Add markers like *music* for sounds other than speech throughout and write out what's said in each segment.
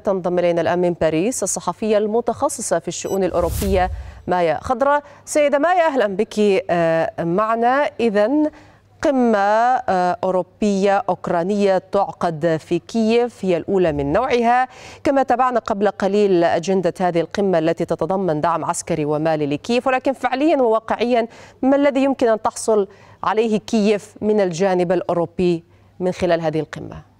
تنضم الينا الان من باريس الصحفيه المتخصصه في الشؤون الاوروبيه مايا خضراء سيده مايا اهلا بك آه، معنا اذا قمه آه، اوروبيه اوكرانيه تعقد في كييف هي الاولى من نوعها كما تابعنا قبل قليل اجنده هذه القمه التي تتضمن دعم عسكري ومالي لكييف ولكن فعليا وواقعيا ما الذي يمكن ان تحصل عليه كييف من الجانب الاوروبي من خلال هذه القمه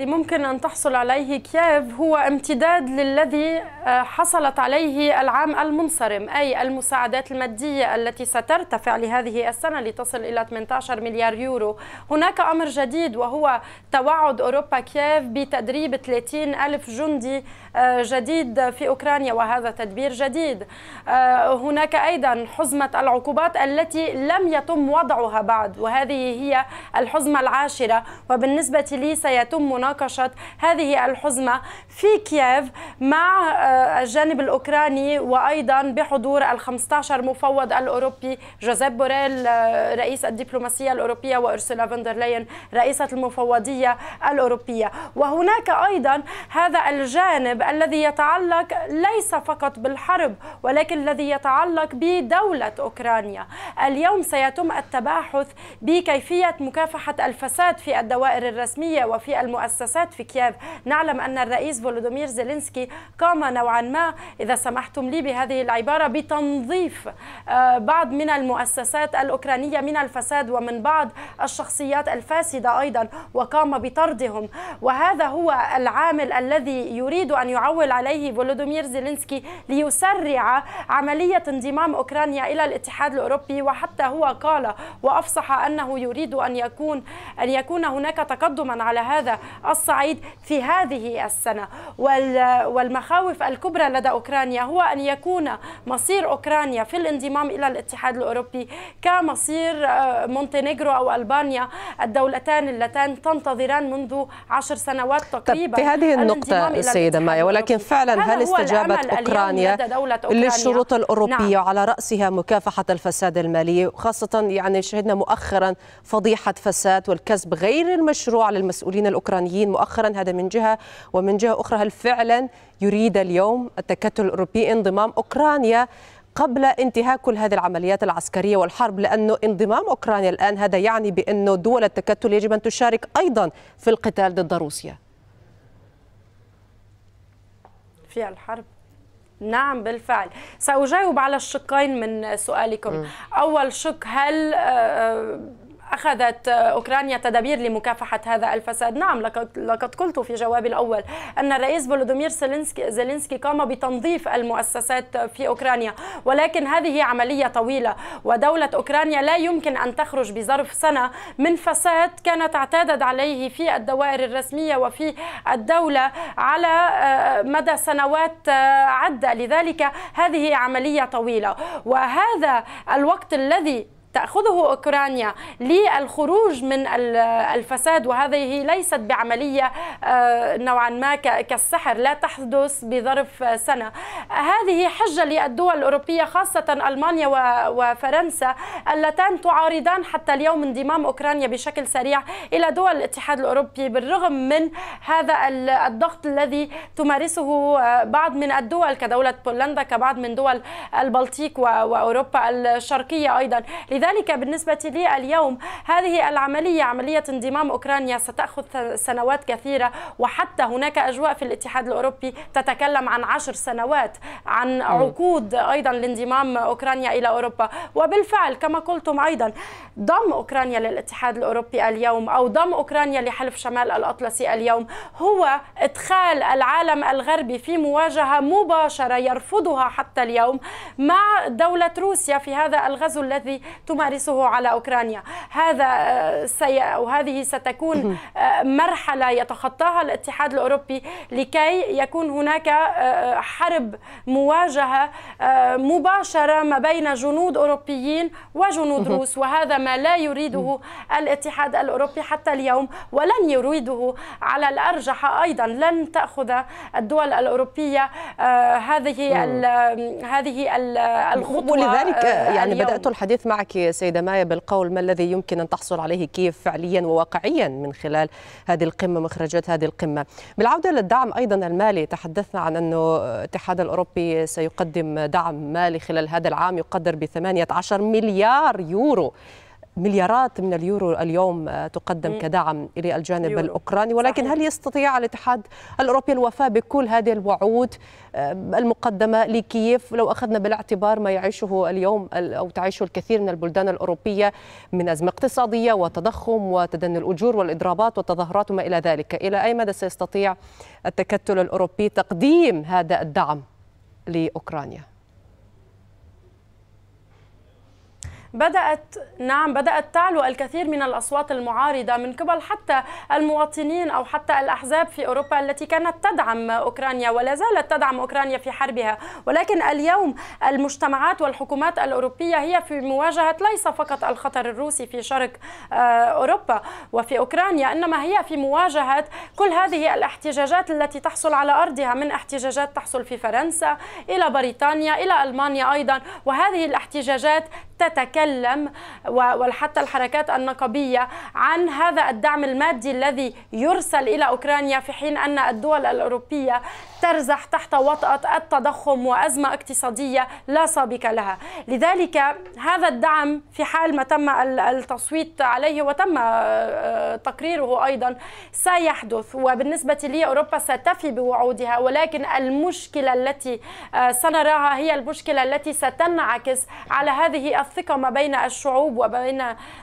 الذي ممكن أن تحصل عليه كييف هو امتداد للذي آه، حصلت عليه العام المنصرم أي المساعدات المادية التي سترتفع لهذه السنة لتصل إلى 18 مليار يورو هناك أمر جديد وهو توعد أوروبا كييف بتدريب 30 ألف جندي آه، جديد في أوكرانيا وهذا تدبير جديد آه، هناك أيضا حزمة العقوبات التي لم يتم وضعها بعد وهذه هي الحزمة العاشرة وبالنسبة لي سيتم مناقشة مناقشة هذه الحزمة في كييف مع آه، الجانب الأوكراني وأيضا بحضور ال 15 مفوض الأوروبي جوزيف بوريل آه، رئيس الدبلوماسية الأوروبية وأرسولا فندرلين رئيسة المفوضية الأوروبية وهناك أيضا هذا الجانب الذي يتعلق ليس فقط بالحرب ولكن الذي يتعلق بدولة أوكرانيا اليوم سيتم التباحث بكيفية مكافحة الفساد في الدوائر الرسمية وفي المؤسسات المؤسسات في كييف نعلم أن الرئيس فولودومير زيلينسكي قام نوعا ما إذا سمحتم لي بهذه العبارة بتنظيف آه، بعض من المؤسسات الأوكرانية من الفساد ومن بعض الشخصيات الفاسدة أيضا وقام بطردهم وهذا هو العامل الذي يريد أن يعول عليه فولودومير زيلينسكي ليسرع عملية انضمام أوكرانيا إلى الاتحاد الأوروبي وحتى هو قال وأفصح أنه يريد أن يكون أن يكون هناك تقدما على هذا الصعيد في هذه السنة والمخاوف الكبرى لدى أوكرانيا هو أن يكون مصير أوكرانيا في الانضمام إلى الاتحاد الأوروبي كمصير آه، مونتينيغرو أو ألبانيا الدولتان اللتان تنتظران منذ عشر سنوات تقريبا في هذه النقطة السيدة مايا ولكن فعلا هل استجابت أوكرانيا, أوكرانيا للشروط الأوروبية نعم. على رأسها مكافحة الفساد المالي خاصة يعني شهدنا مؤخرا فضيحة فساد والكسب غير المشروع للمسؤولين الأوكرانيين البريطانيين مؤخرا هذا من جهة ومن جهة أخرى هل فعلا يريد اليوم التكتل الأوروبي انضمام أوكرانيا قبل انتهاء كل هذه العمليات العسكريه والحرب لانه انضمام اوكرانيا الان هذا يعني بانه دول التكتل يجب ان تشارك ايضا في القتال ضد روسيا. في الحرب نعم بالفعل سأجاوب على الشقين من سؤالكم م. أول شق هل آه، آه، أخذت آه، أوكرانيا تدابير لمكافحة هذا الفساد نعم لقد قلت في جوابي الأول أن الرئيس فولودومير زيلينسكي, زيلينسكي قام بتنظيف المؤسسات في أوكرانيا ولكن هذه عملية طويلة ودولة أوكرانيا لا يمكن أن تخرج بظرف سنة من فساد كانت اعتادت عليه في الدوائر الرسمية وفي الدولة على آه، مدى سنوات آه، عدة لذلك هذه عملية طويلة وهذا الوقت الذي تأخذه أوكرانيا للخروج من الفساد وهذه ليست بعملية آه، نوعا ما كالسحر لا تحدث بظرف سنة هذه حجة للدول الأوروبية خاصة ألمانيا وفرنسا اللتان تعارضان حتى اليوم انضمام أوكرانيا بشكل سريع إلى دول الاتحاد الأوروبي بالرغم من هذا الضغط الذي تمارسه آه، بعض من الدول كدولة بولندا كبعض من دول البلطيق وأوروبا الشرقية أيضا لذلك بالنسبة لي اليوم هذه العملية عملية انضمام أوكرانيا ستأخذ سنوات كثيرة وحتى هناك أجواء في الاتحاد الأوروبي تتكلم عن عشر سنوات عن عقود أيضا لانضمام أوكرانيا إلى أوروبا وبالفعل كما قلتم أيضا ضم أوكرانيا للاتحاد الأوروبي اليوم أو ضم أوكرانيا لحلف شمال الأطلسي اليوم هو إدخال العالم الغربي في مواجهة مباشرة يرفضها حتى اليوم مع دولة روسيا في هذا الغزو الذي تمارسه على أوكرانيا هذا آه، سي أو هذه ستكون آه، مرحلة يتخطاها الاتحاد الأوروبي لكي يكون هناك آه، حرب مواجهة مباشرة ما بين جنود أوروبيين وجنود روس وهذا ما لا يريده الاتحاد الأوروبي حتى اليوم ولن يريده على الأرجح أيضا لن تأخذ الدول الأوروبية هذه هذه الخطوة ولذلك يعني بدأت الحديث معك سيدة مايا بالقول ما الذي يمكن أن تحصل عليه كيف فعليا وواقعيا من خلال هذه القمة مخرجات هذه القمة بالعودة للدعم أيضا المالي تحدثنا عن أنه الاتحاد الأوروبي سيقدم دعم مالي خلال هذا العام يقدر ب 18 مليار يورو مليارات من اليورو اليوم آه، تقدم كدعم للجانب الجانب الأوكراني ولكن صحيح. هل يستطيع الاتحاد الأوروبي الوفاء بكل هذه الوعود آه، المقدمة لكييف لو أخذنا بالاعتبار ما يعيشه اليوم أو تعيشه الكثير من البلدان الأوروبية من أزمة اقتصادية وتضخم وتدني الأجور والإضرابات والتظاهرات وما إلى ذلك إلى أي مدى سيستطيع التكتل الأوروبي تقديم هذا الدعم لأوكرانيا؟ بدأت نعم بدأت تعلو الكثير من الأصوات المعارضة من قبل حتى المواطنين أو حتى الأحزاب في أوروبا التي كانت تدعم أوكرانيا ولا زالت تدعم أوكرانيا في حربها ولكن اليوم المجتمعات والحكومات الأوروبية هي في مواجهة ليس فقط الخطر الروسي في شرق آه، أوروبا وفي أوكرانيا إنما هي في مواجهة كل هذه الاحتجاجات التي تحصل على أرضها من احتجاجات تحصل في فرنسا إلى بريطانيا إلى ألمانيا أيضا وهذه الاحتجاجات تتكلم وحتى الحركات النقابية عن هذا الدعم المادي الذي يرسل إلى أوكرانيا في حين أن الدول الأوروبية ترزح تحت وطأة التضخم وأزمة اقتصادية لا سابق لها لذلك هذا الدعم في حال ما تم التصويت عليه وتم آه، آه، تقريره أيضا سيحدث وبالنسبة لي أوروبا ستفي بوعودها ولكن المشكلة التي آه، سنراها هي المشكلة التي ستنعكس على هذه الثقة ما بين الشعوب وبين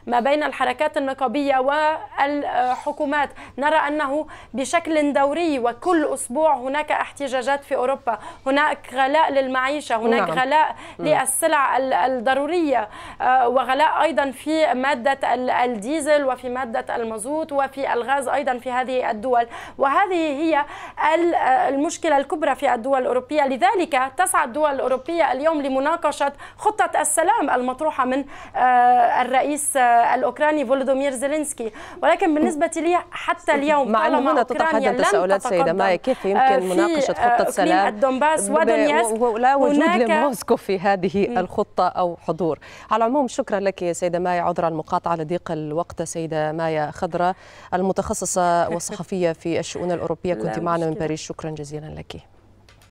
ما بين الحركات النقابية والحكومات نرى أنه بشكل دوري وكل أسبوع هناك احتجاجات في أوروبا هناك غلاء للمعيشة هناك نعم. غلاء للسلع الضرورية آه، وغلاء أيضا في مادة الديزل وفي مادة المازوت وفي الغاز أيضا في هذه الدول وهذه هي آه، المشكلة الكبرى في الدول الأوروبية لذلك تسعى الدول الأوروبية اليوم لمناقشة خطة السلام المطروحة من آه، الرئيس الأوكراني فولودومير زيلينسكي ولكن بالنسبة لي حتى اليوم مع طالما أوكرانيا تتحدث تساؤلات سيدة مايا كيف يمكن مناقشة ناقشت خطه آه، سلام الدنباس ودنيسك ولا وجود لموسكو في هذه الخطه او حضور على العموم شكرا لك يا سيده مايا عذرا المقاطعه لضيق الوقت سيده مايا خضره المتخصصه *laughs* والصحفيه في الشؤون الاوروبيه كنت معنا من باريس شكرا جزيلا لك